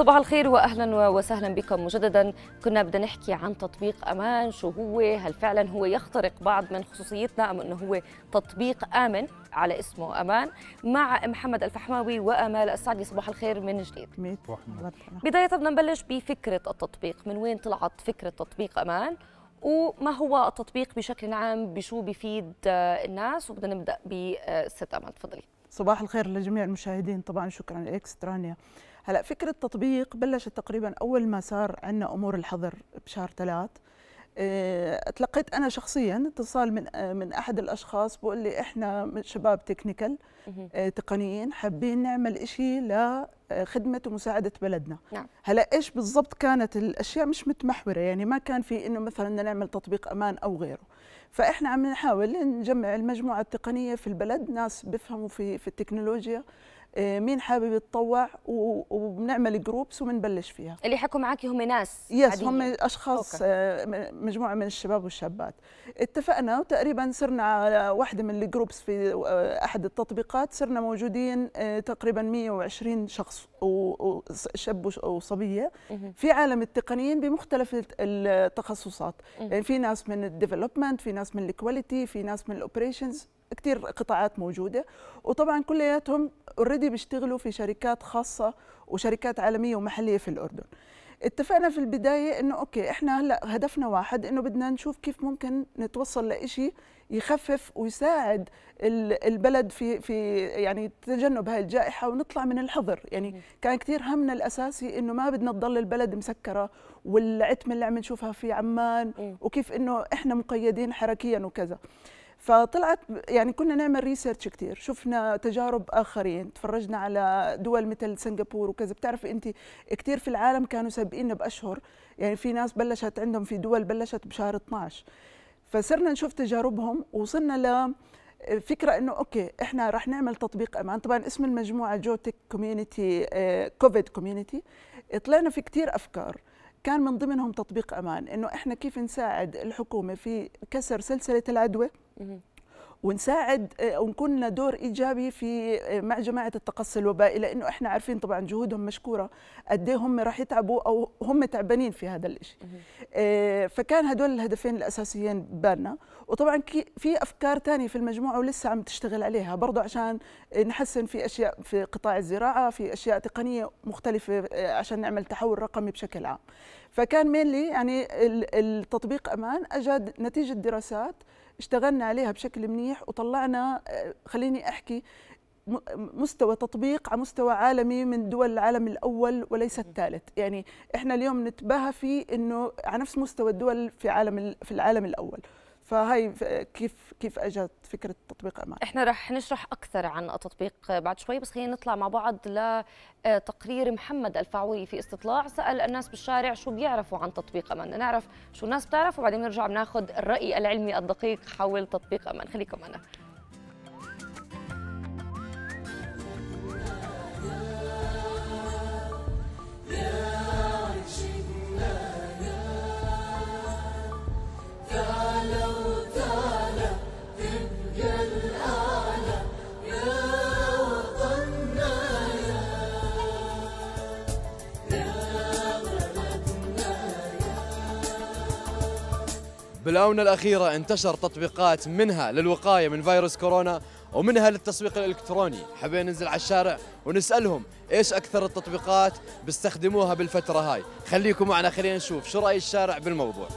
صباح الخير واهلا وسهلا بكم مجددا كنا بدنا نحكي عن تطبيق امان شو هو هل فعلا هو يخترق بعض من خصوصيتنا ام انه هو تطبيق امن على اسمه امان مع محمد الفحماوي وامال السعدي صباح الخير من جديد بدايه بدنا نبلش بفكره التطبيق من وين طلعت فكره تطبيق امان وما هو التطبيق بشكل عام بشو بفيد آه، الناس وبدنا نبدا بست امان تفضلي صباح الخير لجميع المشاهدين طبعا شكرا لك سترانيا هلا فكره التطبيق بلشت تقريبا اول ما صار عندنا امور الحظر بشهر ثلاث آه، تلقيت انا شخصيا اتصال من آه، من احد الاشخاص بقول لي احنا شباب تكنيكال آه، تقنيين حابين نعمل شيء لخدمه ومساعده بلدنا نعم. هلا ايش بالضبط كانت الاشياء مش متمحوره يعني ما كان في انه مثلا بدنا نعمل تطبيق امان او غيره فاحنا عم نحاول نجمع المجموعه التقنيه في البلد ناس بفهموا في في التكنولوجيا آه، مين حابب يتطوع وبنعمل جروبس وبنبلش فيها اللي حكوا معك هم ناس يس عادية. هم اشخاص أوكي. آه، مجموعه من الشباب والشابات اتفقنا وتقريبا صرنا على واحده من الجروبس في آه، احد التطبيقات صرنا موجودين تقريبا 120 شخص وشاب وصبيه في عالم التقنيين بمختلف التخصصات يعني في ناس من الديفلوبمنت في ناس من الكواليتي في ناس من الاوبريشنز كثير قطاعات موجوده وطبعا كلياتهم اوريدي بيشتغلوا في شركات خاصه وشركات عالميه ومحليه في الاردن اتفقنا في البدايه انه اوكي احنا هلا هدفنا واحد انه بدنا نشوف كيف ممكن نتوصل لإشي يخفف ويساعد البلد في في يعني تجنب هاي الجائحه ونطلع من الحظر يعني كان كثير همنا الاساسي انه ما بدنا تضل البلد مسكره والعتمه اللي عم نشوفها في عمان وكيف انه احنا مقيدين حركيا وكذا فطلعت يعني كنا نعمل ريسيرش كثير شفنا تجارب اخرين تفرجنا على دول مثل سنغافور وكذا بتعرف انت كثير في العالم كانوا سابقيننا باشهر يعني في ناس بلشت عندهم في دول بلشت بشهر 12 فصرنا نشوف تجاربهم وصلنا ل فكره انه اوكي احنا رح نعمل تطبيق امان طبعا اسم المجموعه جوتك كوميونتي آه، كوفيد كوميونتي طلعنا في كثير افكار كان من ضمنهم تطبيق امان انه احنا كيف نساعد الحكومه في كسر سلسله العدوى ونساعد آه، ونكون لنا دور ايجابي في آه، مع جماعه التقصي الوبائي لانه احنا عارفين طبعا جهودهم مشكوره قد ايه هم راح يتعبوا او هم تعبانين في هذا الشيء آه، فكان هدول الهدفين الاساسيين ببالنا وطبعا في افكار ثانيه في المجموعه ولسه عم تشتغل عليها برضه عشان نحسن في اشياء في قطاع الزراعه في اشياء تقنيه مختلفه عشان نعمل تحول رقمي بشكل عام فكان مينلي يعني التطبيق امان اجى نتيجه دراسات اشتغلنا عليها بشكل منيح وطلعنا آه، خليني احكي مستوى تطبيق على مستوى عالمي من دول العالم الاول وليس الثالث يعني احنا اليوم نتباهى في انه على نفس مستوى الدول في عالم في العالم الاول فهي كيف كيف اجت فكره تطبيق امان احنا رح نشرح اكثر عن التطبيق بعد شوي بس خلينا نطلع مع بعض لتقرير آه، محمد الفعوي في استطلاع سال الناس بالشارع شو بيعرفوا عن تطبيق امان نعرف شو الناس بتعرف وبعدين نرجع بناخذ الراي العلمي الدقيق حول تطبيق امان خليكم معنا في الآونة الأخيرة انتشر تطبيقات منها للوقاية من فيروس كورونا ومنها للتسويق الإلكتروني حابين ننزل على الشارع ونسألهم إيش أكثر التطبيقات بيستخدموها بالفترة هاي خليكم معنا خلينا نشوف شو رأي الشارع بالموضوع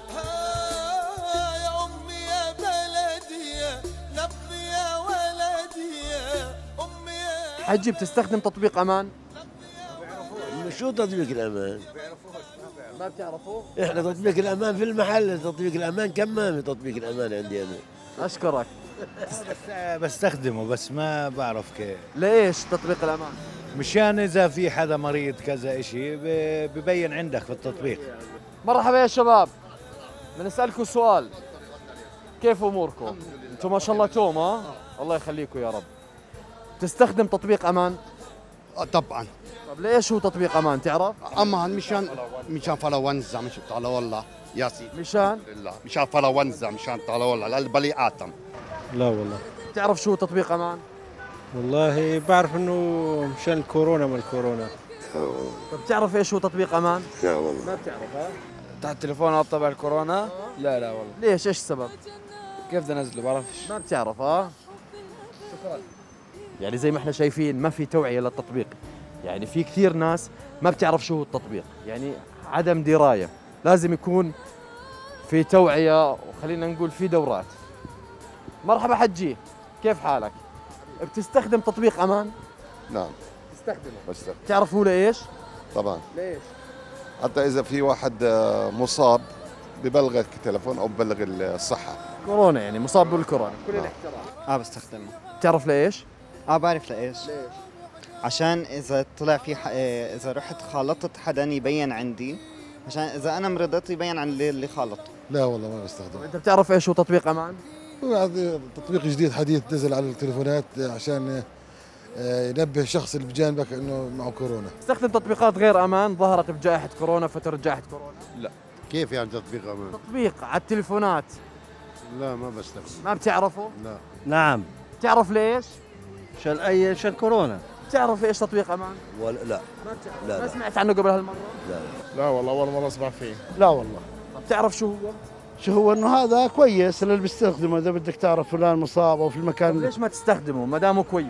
حجي بتستخدم تطبيق أمان؟ شو تطبيق الأمان؟ ما بتعرفوه؟ احنا تطبيق الامان في المحل تطبيق الامان كمامه تطبيق الامان عندي انا اشكرك بستخدمه بس ما بعرف كيف ليش تطبيق الامان؟ مشان اذا في حدا مريض كذا شيء ببين عندك في التطبيق مرحبا يا شباب بنسالكم سؤال كيف اموركم؟ انتم ما شاء الله توم ها؟ الله يخليكم يا رب تستخدم تطبيق امان؟ آه، طبعا طب ليش هو تطبيق امان تعرف؟ امان مشان مشان فلونزا مش طال والله يا سيدي مشان؟ لله مشان فلونزا مشان طال والله البلي اتم لا والله تعرف شو تطبيق امان؟ والله بعرف انه مشان الكورونا ما الكورونا طب تعرف ايش هو تطبيق امان؟ لا والله ما بتعرف ها؟ تحت التليفون على طبع الكورونا؟ لا لا والله ليش ايش السبب؟ كيف بدي انزله بعرفش ما بتعرف ها؟ شكرا يعني زي ما احنا شايفين ما في توعيه للتطبيق يعني في كثير ناس ما بتعرف شو هو التطبيق يعني عدم دراية لازم يكون في توعية وخلينا نقول في دورات مرحبا حجي كيف حالك؟ بتستخدم تطبيق أمان؟ نعم بتستخدمه بستخدمه هو لإيش؟ طبعا ليش؟ حتى إذا في واحد آه، مصاب ببلغك التلفون أو ببلغ الصحة كورونا يعني مصاب بالكورونا نعم. كل الاحترام اه بستخدمه بتعرف لإيش؟ اه بعرف لإيش ليش؟ عشان اذا طلع في ح... آه، اذا رحت خالطت حدا يبين عندي عشان اذا انا مرضت يبين عن اللي خالطه لا والله ما بستخدمه طيب، انت بتعرف ايش هو تطبيق امان؟ تطبيق جديد حديث نزل على التليفونات عشان آه، ينبه الشخص اللي بجانبك انه معه كورونا استخدم تطبيقات غير امان ظهرت بجائحه كورونا فتره جائحه كورونا لا كيف يعني تطبيق امان تطبيق على التليفونات لا ما بستخدم ما بتعرفه لا نعم بتعرف ليش عشان اي عشان كورونا تعرف ايش تطبيق امان؟ ولا لا ما بتعرف لا ما سمعت عنه قبل هالمره؟ لا لا لا والله اول مره اسمع فيه لا والله طب تعرف شو هو؟ شو هو انه هذا كويس اللي بيستخدمه اذا بدك تعرف فلان مصاب او في المكان ليش ما تستخدمه ما دامه كويس؟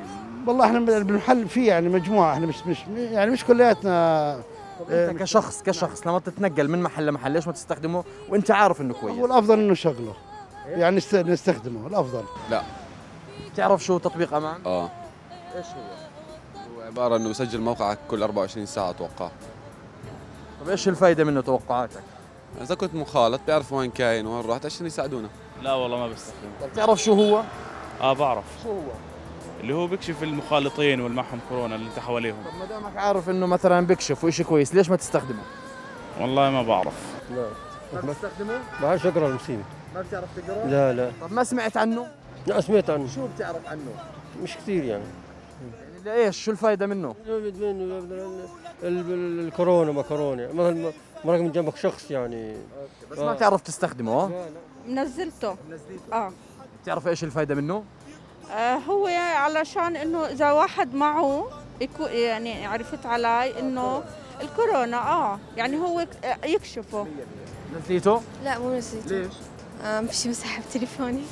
والله احنا بنحل فيه يعني مجموعه احنا مش مش يعني مش كلياتنا انت آه، كشخص كشخص لما تتنقل من محل لمحل ليش ما تستخدمه وانت عارف انه كويس؟ هو الافضل انه شغله إيه؟ يعني نستخدمه الافضل لا تعرف شو تطبيق امان؟ اه ايش هو؟ عباره انه بسجل موقعك كل 24 ساعه اتوقع طيب ايش الفائده منه توقعاتك؟ اذا كنت مخالط بيعرف وين كاين وين رحت عشان يساعدونا لا والله ما بستخدمه طيب بتعرف شو هو؟ اه بعرف شو هو؟ اللي هو بيكشف المخالطين والمعهم كورونا اللي انت حواليهم طب ما دامك عارف انه مثلا بيكشف وشيء كويس ليش ما تستخدمه؟ والله ما بعرف لا ما بتستخدمه؟ ما بعرفش اقرا المصيبه ما بتعرف تقرا؟ لا لا طب ما سمعت عنه؟ لا سمعت عنه شو بتعرف عنه؟ مش كثير يعني ايش شو الفائدة منه؟ الكورونا ما كورونا مثلا مرق جنبك شخص يعني بس ما بتعرف تستخدمه نزلته نزلته اه بتعرف ايش الفائدة منه؟ آه هو يعني علشان انه اذا واحد معه يكون يعني عرفت علي انه الكورونا اه يعني هو يكشفه نسيته؟ لا مو نسيته ليش؟ آه في فيش مسحب تليفوني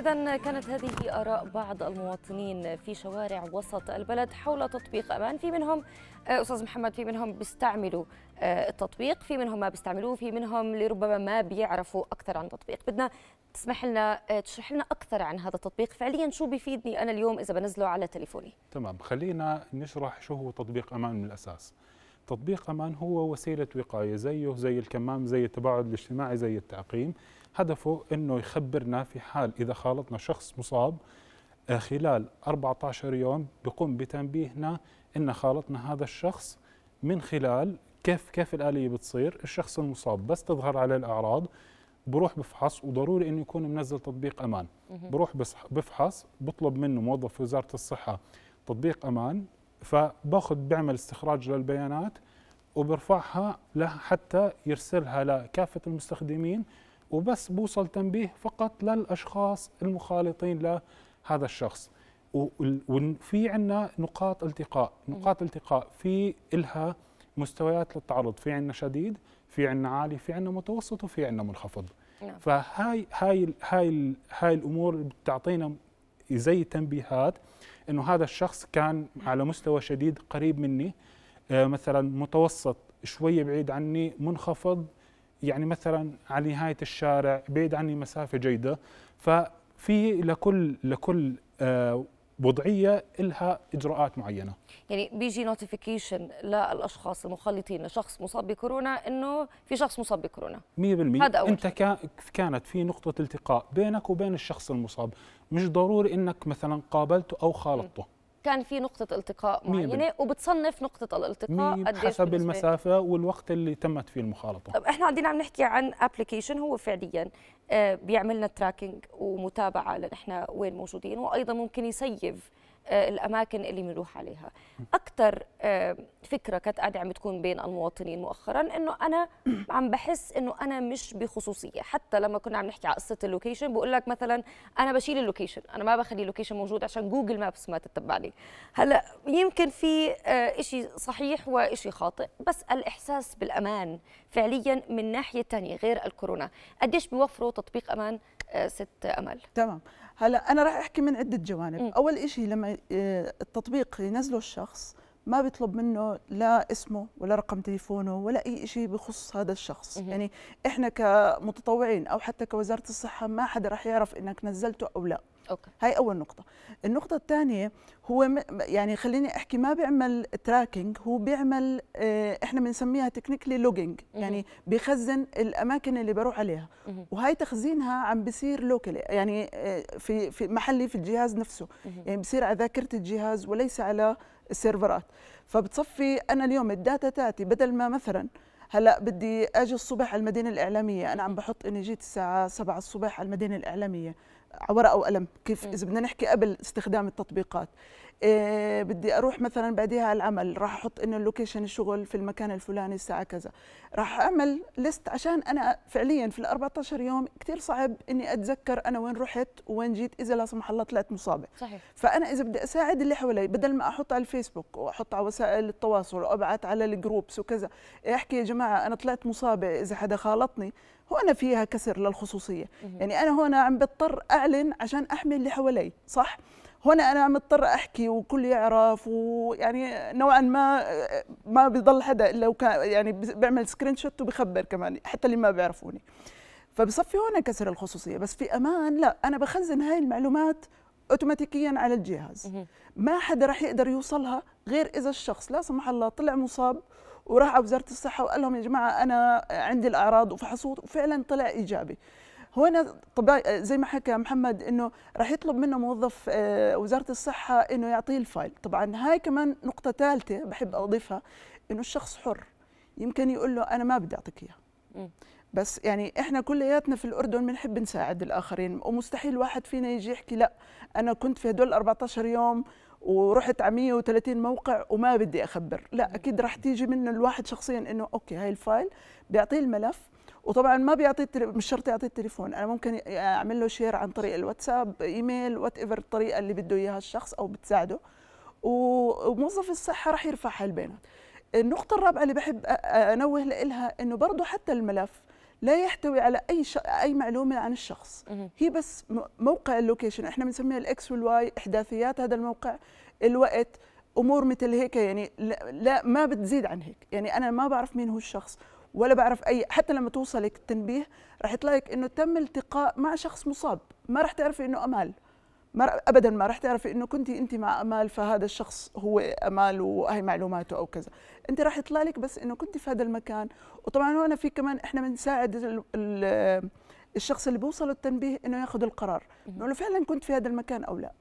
إذا كانت هذه آراء بعض المواطنين في شوارع وسط البلد حول تطبيق أمان في منهم آه، أستاذ محمد في منهم بيستعملوا آه، التطبيق في منهم ما بيستعملوه في منهم لربما ما بيعرفوا أكثر عن التطبيق بدنا تسمح لنا آه، تشرح لنا أكثر عن هذا التطبيق فعليا شو بيفيدني أنا اليوم إذا بنزله على تليفوني تمام خلينا نشرح شو هو تطبيق أمان من الأساس تطبيق أمان هو وسيلة وقاية زيه زي الكمام زي التباعد الاجتماعي زي التعقيم هدفه انه يخبرنا في حال اذا خالطنا شخص مصاب آه، خلال 14 يوم بقوم بتنبيهنا ان خالطنا هذا الشخص من خلال كيف كيف الاليه بتصير الشخص المصاب بس تظهر على الاعراض بروح بفحص وضروري انه يكون منزل تطبيق امان بروح بفحص بطلب منه موظف وزاره الصحه تطبيق امان فباخذ بعمل استخراج للبيانات وبرفعها لحتى يرسلها لكافه المستخدمين وبس بوصل تنبيه فقط للاشخاص المخالطين لهذا الشخص وفي عندنا نقاط التقاء نقاط التقاء في إلها مستويات للتعرض في عندنا شديد في عندنا عالي في عندنا متوسط وفي عندنا منخفض نعم. فهاي هاي هاي هاي الامور بتعطينا زي تنبيهات انه هذا الشخص كان على مستوى شديد قريب مني آه، مثلا متوسط شويه بعيد عني منخفض يعني مثلا على نهايه الشارع بعيد عني مسافه جيده ففي لكل لكل آه، وضعيه لها اجراءات معينه يعني بيجي نوتيفيكيشن للاشخاص المخلطين لشخص مصاب بكورونا انه في شخص مصاب بكورونا 100% هذا أول انت كانت في نقطه التقاء بينك وبين الشخص المصاب مش ضروري انك مثلا قابلته او خالطته م. كان في نقطة التقاء معينة وبتصنف نقطة الالتقاء قد حسب المسافة والوقت اللي تمت فيه المخالطة طب احنا قاعدين عم نحكي عن ابلكيشن هو فعليا آه، بيعمل لنا تراكنج ومتابعة لنحن وين موجودين وايضا ممكن يسيف آه، الاماكن اللي بنروح عليها اكثر آه، فكره كانت قاعده عم تكون بين المواطنين مؤخرا انه انا عم بحس انه انا مش بخصوصيه حتى لما كنا عم نحكي على قصه اللوكيشن بقول لك مثلا انا بشيل اللوكيشن انا ما بخلي اللوكيشن موجود عشان جوجل مابس ما تتبعني هلا يمكن في آه، شيء صحيح وشيء خاطئ بس الاحساس بالامان فعليا من ناحيه ثانيه غير الكورونا قديش بيوفروا تطبيق امان ست امل تمام هلا انا راح احكي من عده جوانب م. اول شيء لما آه، التطبيق ينزله الشخص ما بيطلب منه لا اسمه ولا رقم تليفونه ولا اي شيء بخص هذا الشخص مه. يعني احنا كمتطوعين او حتى كوزاره الصحه ما حدا راح يعرف انك نزلته او لا أوكي. هاي اول نقطه النقطه الثانيه هو يعني خليني احكي ما بيعمل تراكنج هو بيعمل آه، احنا بنسميها تكنيكلي لوجينج يعني بيخزن الاماكن اللي بروح عليها وهي وهاي تخزينها عم بيصير لوكلي يعني آه، في في محلي في الجهاز نفسه يعني بصير على ذاكره الجهاز وليس على السيرفرات فبتصفي انا اليوم الداتا تاتي بدل ما مثلا هلا بدي اجي الصبح على المدينه الاعلاميه انا عم بحط اني جيت الساعه 7 الصبح على المدينه الاعلاميه ورقه وقلم كيف اذا بدنا نحكي قبل استخدام التطبيقات إيه بدي اروح مثلا بعديها على العمل راح احط انه اللوكيشن الشغل في المكان الفلاني الساعه كذا راح اعمل ليست عشان انا فعليا في ال 14 يوم كثير صعب اني اتذكر انا وين رحت وين جيت اذا لا سمح الله طلعت مصابه صحيح. فانا اذا بدي اساعد اللي حوالي بدل ما احط على الفيسبوك واحط على وسائل التواصل وابعث على الجروبس وكذا احكي يا جماعه انا طلعت مصابه اذا حدا خالطني هنا فيها كسر للخصوصيه يعني انا هنا عم بضطر اعلن عشان احمي اللي حوالي صح هنا انا مضطر احكي وكل يعرف ويعني نوعا ما ما بيضل حدا الا وكان يعني بيعمل سكرين شوت وبخبر كمان حتى اللي ما بيعرفوني فبصفي هون كسر الخصوصيه بس في امان لا انا بخزن هاي المعلومات اوتوماتيكيا على الجهاز ما حدا راح يقدر يوصلها غير اذا الشخص لا سمح الله طلع مصاب وراح على وزاره الصحه وقال لهم يا جماعه انا عندي الاعراض وفحصوه وفعلا طلع ايجابي هنا طبعا زي ما حكى محمد انه راح يطلب منه موظف آه، وزاره الصحه انه يعطيه الفايل طبعا هاي كمان نقطه ثالثه بحب اضيفها انه الشخص حر يمكن يقول له انا ما بدي اعطيك اياه بس يعني احنا كلياتنا في الاردن بنحب نساعد الاخرين ومستحيل واحد فينا يجي يحكي لا انا كنت في هدول 14 يوم ورحت على 130 موقع وما بدي اخبر لا اكيد راح تيجي منه الواحد شخصيا انه اوكي هاي الفايل بيعطيه الملف وطبعا ما بيعطي مش شرط يعطي التليفون انا ممكن اعمل له شير عن طريق الواتساب ايميل وات ايفر الطريقه اللي بده اياها الشخص او بتساعده وموظف الصحه راح حال بينه النقطه الرابعه اللي بحب انوه لها انه برضه حتى الملف لا يحتوي على اي ش... اي معلومه عن الشخص هي بس موقع اللوكيشن احنا بنسميها الاكس والواي احداثيات هذا الموقع الوقت امور مثل هيك يعني لا ما بتزيد عن هيك يعني انا ما بعرف مين هو الشخص ولا بعرف اي حتى لما توصلك التنبيه راح يطلع لك انه تم التقاء مع شخص مصاب ما راح تعرفي انه امال ما ابدا ما راح تعرفي انه كنت انت مع امال فهذا الشخص هو امال وهي معلوماته او كذا انت راح يطلع لك بس انه كنت في هذا المكان وطبعا هنا في كمان احنا بنساعد الشخص اللي بيوصله التنبيه انه ياخذ القرار انه فعلا كنت في هذا المكان او لا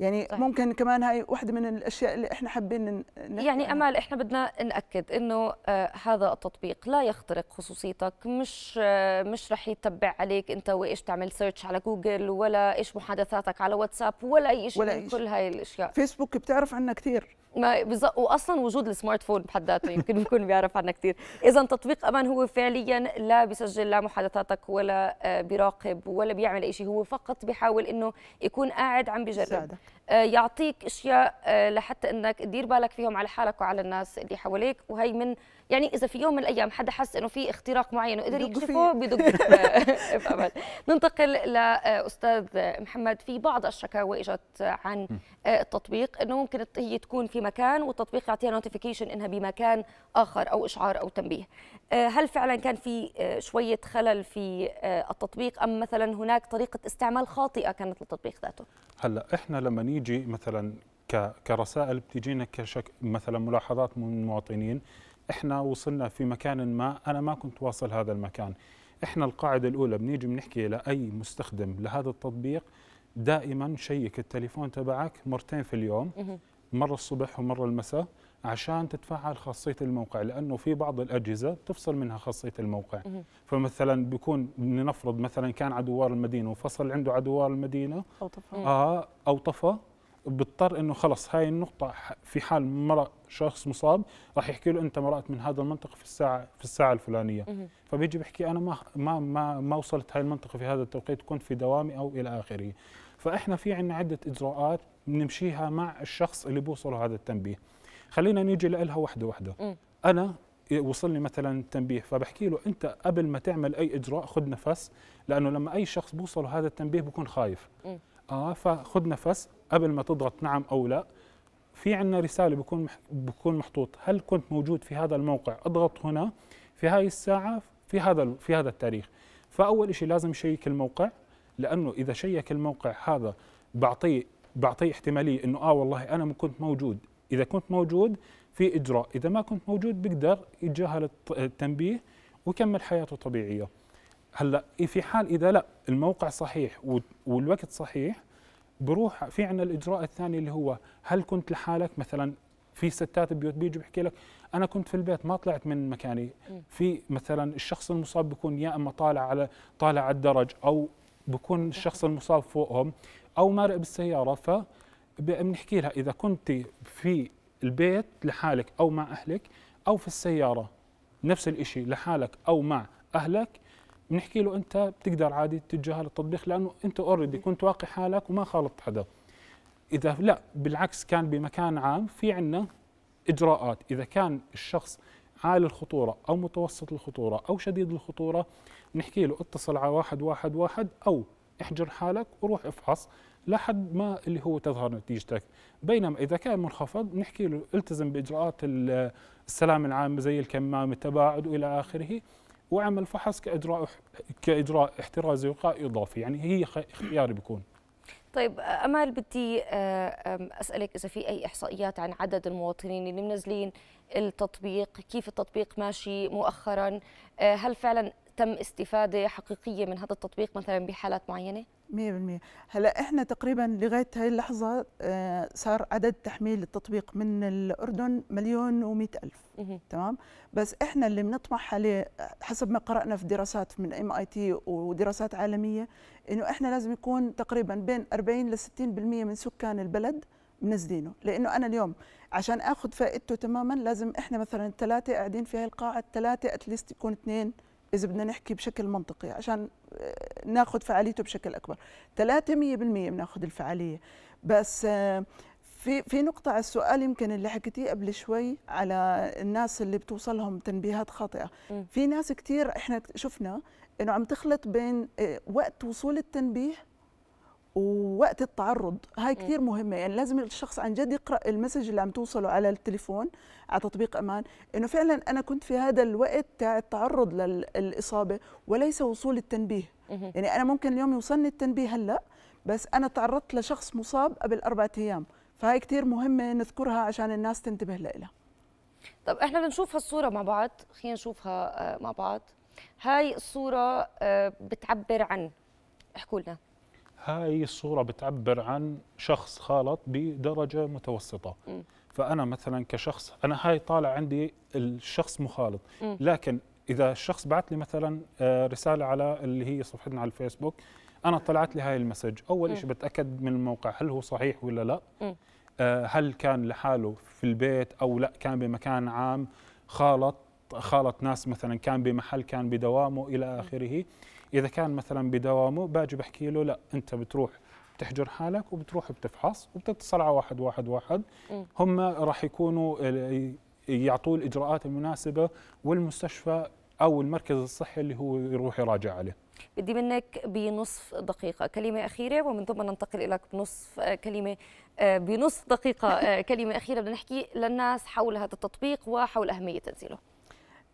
يعني صحيح. ممكن كمان هاي واحدة من الأشياء اللي إحنا حابين يعني امال إحنا بدنا نأكد إنه آه هذا التطبيق لا يخترق خصوصيتك مش آه مش رح يتبع عليك أنت وإيش تعمل سيرش على جوجل ولا إيش محادثاتك على واتساب ولا أي شيء من كل هاي الأشياء فيسبوك بتعرف عنا كثير ما بالظبط واصلا وجود السمارت فون بحد ذاته يمكن يكون بيعرف عنه كثير اذا تطبيق امان هو فعليا لا بيسجل لا محادثاتك ولا آه، بيراقب ولا بيعمل اي شيء هو فقط بيحاول انه يكون قاعد عم بجرب آه، يعطيك اشياء آه، لحتى انك تدير بالك فيهم على حالك وعلى الناس اللي حواليك وهي من يعني اذا في يوم من الايام حدا حس انه في اختراق معين وقدر يكشفه بدق بامل ننتقل لاستاذ محمد في بعض الشكاوى اجت عن التطبيق انه ممكن هي تكون في مكان والتطبيق يعطيها نوتيفيكيشن انها بمكان اخر او اشعار او تنبيه آه، هل فعلا كان في آه، شويه خلل في آه، التطبيق ام مثلا هناك طريقه استعمال خاطئه كانت للتطبيق ذاته هلا احنا لما نيجي مثلا كرسائل بتجينا كشك مثلا ملاحظات من مواطنين احنا وصلنا في مكان ما انا ما كنت واصل هذا المكان احنا القاعده الاولى بنيجي بنحكي لاي مستخدم لهذا التطبيق دائما شيك التليفون تبعك مرتين في اليوم مره الصبح ومره المساء عشان تتفعل خاصيه الموقع لانه في بعض الاجهزه تفصل منها خاصيه الموقع فمثلا بيكون لنفرض مثلا كان على دوار المدينه وفصل عنده على دوار المدينه او طفى اه او طفى بضطر انه خلص هاي النقطه في حال مرق شخص مصاب راح يحكي له انت مرقت من هذا المنطقه في الساعه في الساعه الفلانيه فبيجي بيحكي انا ما ما ما, ما وصلت هاي المنطقه في هذا التوقيت كنت في دوامي او الى اخره فاحنا في عندنا عده اجراءات بنمشيها مع الشخص اللي بوصله هذا التنبيه خلينا نيجي لها وحدة وحدة انا وصلني مثلا تنبيه فبحكي له انت قبل ما تعمل اي اجراء خذ نفس لانه لما اي شخص بوصله هذا التنبيه بكون خايف اه فخذ نفس قبل ما تضغط نعم او لا في عندنا رساله بكون بكون محطوط هل كنت موجود في هذا الموقع اضغط هنا في هاي الساعه في هذا في هذا التاريخ فاول شيء لازم يشيك الموقع لانه اذا شيك الموقع هذا بعطيه بعطيه احتماليه انه اه والله انا كنت موجود اذا كنت موجود في اجراء اذا ما كنت موجود بقدر يتجاهل التنبيه ويكمل حياته طبيعيه هلا في حال اذا لا الموقع صحيح والوقت صحيح بروح في عندنا الاجراء الثاني اللي هو هل كنت لحالك مثلا في ستات بيوت بيجوا بحكي لك انا كنت في البيت ما طلعت من مكاني في مثلا الشخص المصاب بيكون يا اما طالع على طالع على الدرج او بكون الشخص المصاب فوقهم او مارق بالسياره ف بنحكي لها اذا كنت في البيت لحالك او مع اهلك او في السياره نفس الشيء لحالك او مع اهلك بنحكي له انت بتقدر عادي تتجاهل التطبيق لانه انت اوريدي كنت واقي حالك وما خالطت حدا اذا لا بالعكس كان بمكان عام في عنا اجراءات اذا كان الشخص عالي الخطورة أو متوسط الخطورة أو شديد الخطورة نحكي له اتصل على واحد واحد واحد أو احجر حالك وروح افحص لحد ما اللي هو تظهر نتيجتك بينما إذا كان منخفض نحكي له التزم بإجراءات السلام العام زي الكمام التباعد وإلى آخره وعمل فحص كاجراء كاجراء احترازي وقائي اضافي يعني هي اختياري بيكون طيب امال بدي آه، اسالك اذا في اي احصائيات عن عدد المواطنين اللي منزلين التطبيق كيف التطبيق ماشي مؤخرا آه، هل فعلا تم استفاده حقيقيه من هذا التطبيق مثلا بحالات معينه 100% هلا احنا تقريبا لغايه هاي اللحظه آه، صار عدد تحميل التطبيق من الاردن مليون و ألف تمام بس احنا اللي بنطمح عليه آه، حسب ما قرانا في دراسات من ام اي تي ودراسات عالميه انه احنا لازم يكون تقريبا بين 40 ل 60% من سكان البلد منزلينه لانه انا اليوم عشان اخذ فائدته تماما لازم احنا مثلا ثلاثه قاعدين في هاي القاعه ثلاثه اتليست يكون اثنين اذا بدنا نحكي بشكل منطقي عشان آه، ناخذ فعاليته بشكل اكبر 3 100% بناخذ الفعاليه بس آه، في في نقطة على السؤال يمكن اللي حكيتيه قبل شوي على الناس اللي بتوصلهم تنبيهات خاطئة، في ناس كثير احنا شفنا انه عم تخلط بين آه، وقت وصول التنبيه ووقت التعرض هاي كثير مهمه يعني لازم الشخص عن جد يقرا المسج اللي عم توصله على التليفون على تطبيق امان انه فعلا انا كنت في هذا الوقت تاع التعرض للاصابه وليس وصول التنبيه يعني انا ممكن اليوم يوصلني التنبيه هلا بس انا تعرضت لشخص مصاب قبل اربعة ايام فهي كثير مهمه نذكرها عشان الناس تنتبه لها طب احنا بنشوف هالصوره مع بعض خلينا نشوفها آه، مع بعض هاي الصوره آه، بتعبر عن احكوا لنا هاي الصورة بتعبر عن شخص خالط بدرجة متوسطة م. فأنا مثلا كشخص أنا هاي طالع عندي الشخص مخالط م. لكن إذا الشخص بعت لي مثلا آه، رسالة على اللي هي صفحتنا على الفيسبوك أنا طلعت لي هاي المسج أول شيء بتأكد من الموقع هل هو صحيح ولا لا م. آه، هل كان لحاله في البيت أو لا كان بمكان عام خالط خالط ناس مثلا كان بمحل كان بدوامه إلى آخره اذا كان مثلا بدوامه باجي بحكي له لا انت بتروح بتحجر حالك وبتروح بتفحص وبتتصل على واحد واحد واحد هم راح يكونوا يعطوه الاجراءات المناسبه والمستشفى او المركز الصحي اللي هو يروح يراجع عليه بدي منك بنصف دقيقة كلمة أخيرة ومن ثم ننتقل إليك بنصف كلمة آه، بنصف دقيقة آه، كلمة أخيرة بدنا نحكي للناس حول هذا التطبيق وحول أهمية تنزيله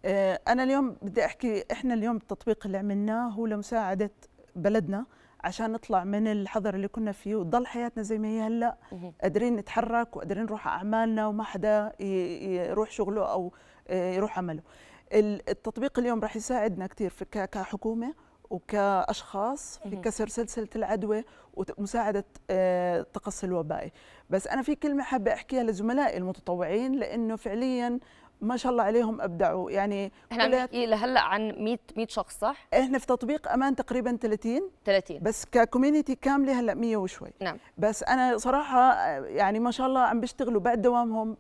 آه، انا اليوم بدي احكي احنا اليوم التطبيق اللي عملناه هو لمساعده بلدنا عشان نطلع من الحظر اللي كنا فيه وتضل حياتنا زي ما هي هلا قادرين نتحرك وقادرين نروح اعمالنا وما حدا يروح شغله او آه، يروح عمله التطبيق اليوم راح يساعدنا كثير كحكومه وكاشخاص في كسر سلسله العدوى ومساعده التقصي آه، الوبائي بس انا في كلمه حابه احكيها لزملائي المتطوعين لانه فعليا ما شاء الله عليهم ابدعوا يعني احنا نحكي لهلا عن 100 100 شخص صح؟ احنا في تطبيق امان تقريبا 30 30 بس ككوميونتي كامله هلا 100 وشوي نعم بس انا صراحه يعني ما شاء الله عم بيشتغلوا بعد دوامهم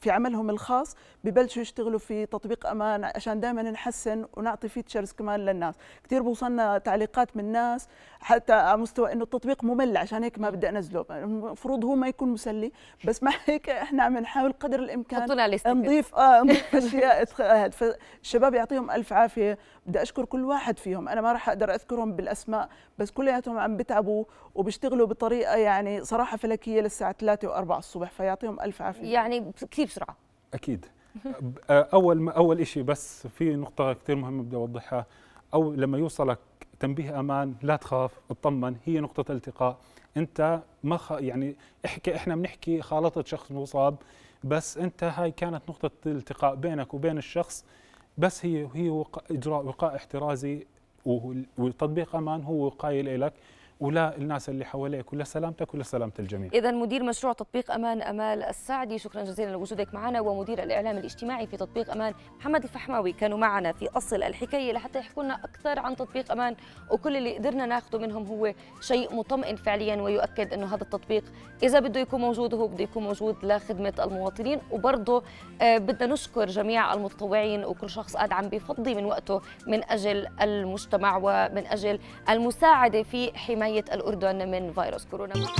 في عملهم الخاص ببلشوا يشتغلوا في تطبيق امان عشان دائما نحسن ونعطي فيتشرز كمان للناس كثير بوصلنا تعليقات من الناس حتى على مستوى انه التطبيق ممل عشان هيك ما بدي انزله المفروض هو ما يكون مسلي بس مع هيك احنا عم نحاول قدر الامكان نضيف اه نضيف اشياء فالشباب يعطيهم الف عافيه بدي اشكر كل واحد فيهم انا ما راح اقدر اذكرهم بالاسماء بس كلياتهم عم بتعبوا وبيشتغلوا بطريقه يعني صراحه فلكيه للساعه 3 و4 الصبح فيعطيهم الف عافيه يعني كثير بسرعه اكيد اول ما اول شيء بس في نقطه كثير مهمه بدي اوضحها او لما يوصلك تنبيه امان لا تخاف اطمن هي نقطه التقاء انت ما خ... يعني احكي احنا بنحكي خالطه شخص مصاب بس انت هاي كانت نقطه التقاء بينك وبين الشخص بس هي هي وق... اجراء وقاء احترازي وتطبيق امان هو وقايه لك ولا الناس اللي حواليك ولا سلامتك ولا سلامه الجميع. اذا مدير مشروع تطبيق امان امال السعدي شكرا جزيلا لوجودك معنا ومدير الاعلام الاجتماعي في تطبيق امان محمد الفحماوي كانوا معنا في اصل الحكايه لحتى يحكوا لنا اكثر عن تطبيق امان وكل اللي قدرنا ناخذه منهم هو شيء مطمئن فعليا ويؤكد انه هذا التطبيق اذا بده يكون موجود هو بده يكون موجود لخدمه المواطنين وبرضه آه، بدنا نشكر جميع المتطوعين وكل شخص قاعد عم بفضي من وقته من اجل المجتمع ومن اجل المساعده في حمايه حماية الأردن من فيروس كورونا